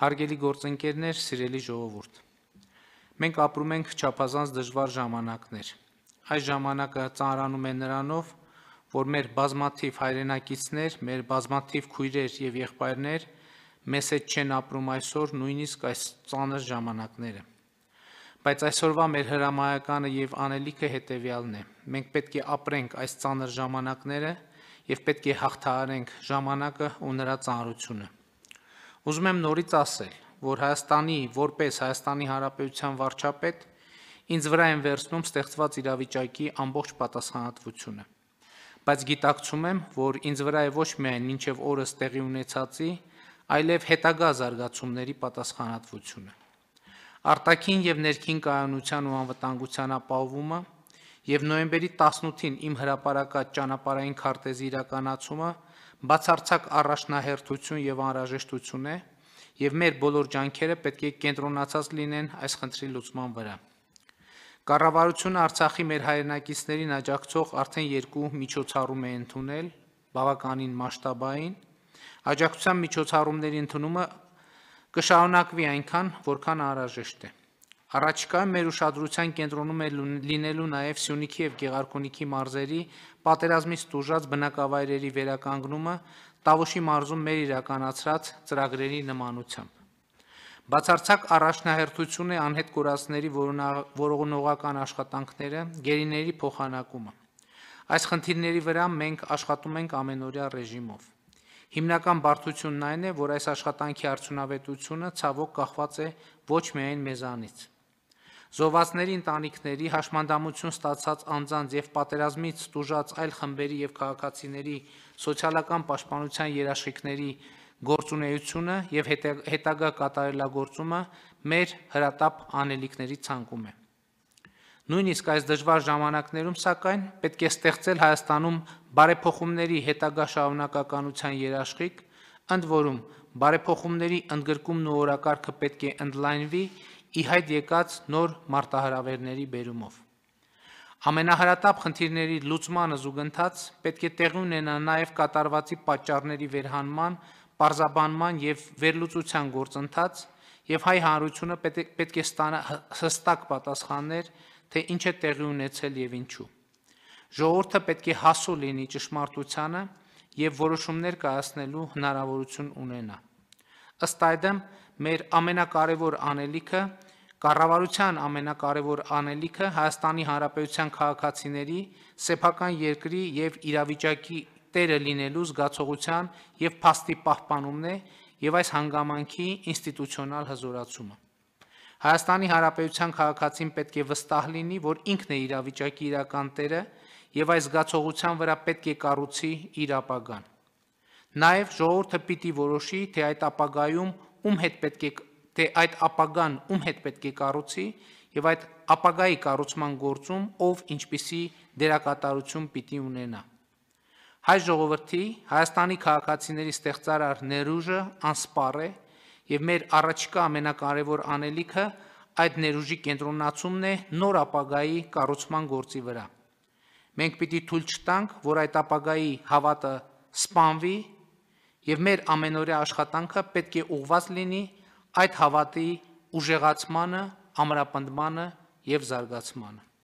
Հարգելի գործընկերներ, սիրելի ժողովուրդ։ Մենք ապրում ենք չափազանց դժվար ժամանակներ։ Այս ժամանակը ծանրանում է նրանով, որ մեր բազմաթիվ հայրենակիցներ, մեր բազմաթիվ քույրեր եւ եղբայրներ մեզ հետ չեն ապրում այսօր նույնիսկ այս ծանր ժամանակները։ Բայց այսօրվա մեր հրամայականը եւ անելիքը հետեւյալն է։ Մենք պետք է ապրենք այս ծանր ժամանակները եւ պետք է հաղթահարենք ժամանակը ու նրա ծանրությունը։ Ուզում եմ նորից ասել, որ Հայաստանի որպես Հայաստանի Հանրապետության վարչապետ ինձ վրա են վերցնում ստեղծված իրավիճակի ամբողջ պատասխանատվությունը։ Բայց գիտակցում եմ, որ ինձ վրա է ոչ միայն ինչև օրս տեղի ունեցածի, այլև հետագա զարգացումների պատասխանատվությունը։ Արտաքին եւ ներքին կայունության ու անվտանգության ապահովումը եւ նոյեմբերի 18-ին իմ հրապարակած ճանապարհային քարտեզի իրականացումը բացարձակ առաջնահերթություն եւ անհրաժեշտություն է եւ մեր բոլոր ջանքերը պետք է կենտրոնացած լինեն այս խնդրի լուծման վրա։ Կառավարությունը Արցախի մեր հայրենակիցներին աջակցող արդեն երկու միջոցառում է ընդունել՝ բավականին մասշտաբային։ Աջակցության միջոցառումների ընդունումը կշարունակվի այնքան, որքան անհրաժեշտ է։ Առաջկայում մեր ուշադրության կենտրոնում է լինելու նաև Սյունիքի եւ Գեղարքունիքի մարզերի պատերազմից տուժած բնակավայրերի վերականգնումը Տավուշի մարզում մեր իրականացրած ծրագրերի նմանությամբ։ Բացարձակ առաջնահերթություն է անհետ կորածների որողնողական աշխատանքները, գերիների փոխանակումը։ Այս խնդիրների վրա մենք աշխատում ենք ամենօրյա ռեժիմով։ Հիմնական բարդությունն այն է, որ այս աշխատանքի արդյունավետությունը ցավոք կախված է ոչ միայն մեզանից։ Զոհվածների ընտանիքների հաշմանդամություն ստացած անձանց եւ պատերազմից ստուժած այլ խմբերի եւ քաղաքացիների սոցիալական պաշտպանության երաշխիքների գործունեությունը եւ հետագա կատարելագործումը մեր հրատապ անելիքների ցանկում է։ Նույնիսկ այս դժվար ժամանակներում սակայն պետք է ստեղծել Հայաստանում բարեփոխումների հետագա շարունակականության երաշխիք, ընդ որում բարեփոխումների ընդգրկումն ու օրակարգը պետք է ընդլայնվի իհայտ եկած նոր մարտահրավերների բերումով։ Ամենահրատապ խնդիրների լուծմանը զուգընթաց պետք է տեղի ունենա նաև կատարվածի պատճառների վերհանման, պարզաբանման եւ վերլուծության գործընթաց եւ հայ հանրությունը պետք է ստանա հստակ պատասխաններ, թե ինչ է տեղի ունեցել եւ ինչու։ Ժողովուրդը պետք է հասու լինի ճշմարտությանը եւ որոշումներ կայացնելու հնարավորություն ունենա։ Ըստ այդմ մեր ամենակարևոր անելիքը Կառավարության ամենակարևոր անելիքը Հայաստանի Հանրապետության քաղաքացիների սեփական երկրի եւ իրավիճակի տերը լինելու զգացողության եւ փաստի պահպանումն է եւ այս հանգամանքի ինստիտուցիոնալ հզորացումը։ Հայաստանի Հանրապետության քաղաքացին պետք է վստահ լինի, որ ինքն է իրավիճակի իրական տերը եւ այս զգացողության վրա պետք է կառուցի իր ապագան։ Նաեւ ժողովուրդը պիտի որոշի, թե այդ ապագայում ում հետ պետք է թե դե այդ ապագան ում հետ պետք է կառուցի եւ այդ ապագայի կառուցման գործում ով ինչպիսի դերակատարություն պիտի ունենա։ Հայ ժողովրդի Հայաստանի քաղաքացիների ստեղծարար ներուժը անսպառ է եւ մեր առաջկա ամենակարևոր անելիքը այդ ներուժի կենտրոնացումն է նոր ապագայի կառուցման գործի վրա։ Մենք պիտի թույլ չտանք, որ այդ ապագայի հավատը սպանվի եւ մեր ամենօրյա աշխատանքը պետք է ուղված լինի այդ հավատի ուժեղացմանը, ամրապնդմանը եւ զարգացմանը։